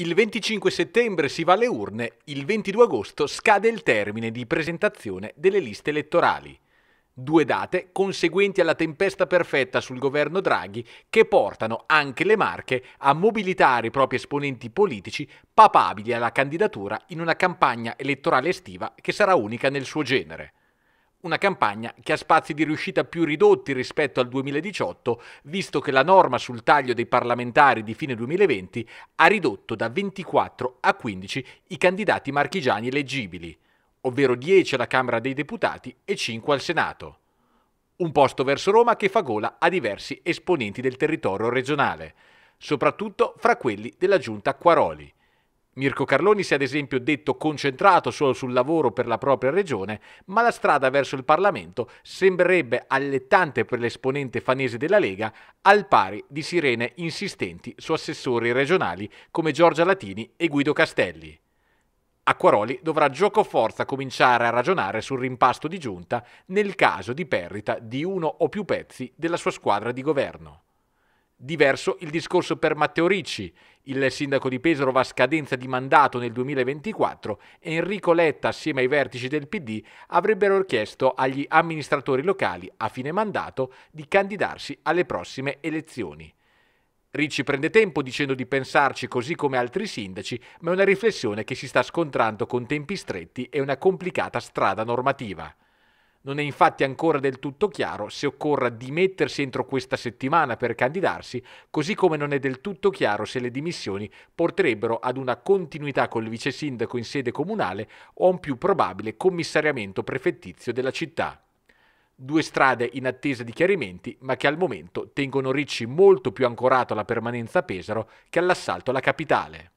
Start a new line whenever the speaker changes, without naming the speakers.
Il 25 settembre si va alle urne, il 22 agosto scade il termine di presentazione delle liste elettorali. Due date conseguenti alla tempesta perfetta sul governo Draghi che portano anche le Marche a mobilitare i propri esponenti politici papabili alla candidatura in una campagna elettorale estiva che sarà unica nel suo genere. Una campagna che ha spazi di riuscita più ridotti rispetto al 2018, visto che la norma sul taglio dei parlamentari di fine 2020 ha ridotto da 24 a 15 i candidati marchigiani eleggibili, ovvero 10 alla Camera dei Deputati e 5 al Senato. Un posto verso Roma che fa gola a diversi esponenti del territorio regionale, soprattutto fra quelli della giunta Quaroli Mirko Carloni si è ad esempio detto concentrato solo sul lavoro per la propria regione, ma la strada verso il Parlamento sembrerebbe allettante per l'esponente fanese della Lega, al pari di sirene insistenti su assessori regionali come Giorgia Latini e Guido Castelli. Acquaroli dovrà giocoforza cominciare a ragionare sul rimpasto di giunta nel caso di perdita di uno o più pezzi della sua squadra di governo. Diverso il discorso per Matteo Ricci. Il sindaco di Pesaro va a scadenza di mandato nel 2024 e Enrico Letta, assieme ai vertici del PD, avrebbero chiesto agli amministratori locali a fine mandato di candidarsi alle prossime elezioni. Ricci prende tempo dicendo di pensarci così come altri sindaci, ma è una riflessione che si sta scontrando con tempi stretti e una complicata strada normativa. Non è infatti ancora del tutto chiaro se occorra dimettersi entro questa settimana per candidarsi, così come non è del tutto chiaro se le dimissioni porterebbero ad una continuità col vice sindaco in sede comunale o a un più probabile commissariamento prefettizio della città. Due strade in attesa di chiarimenti, ma che al momento tengono Ricci molto più ancorato alla permanenza a Pesaro che all'assalto alla capitale.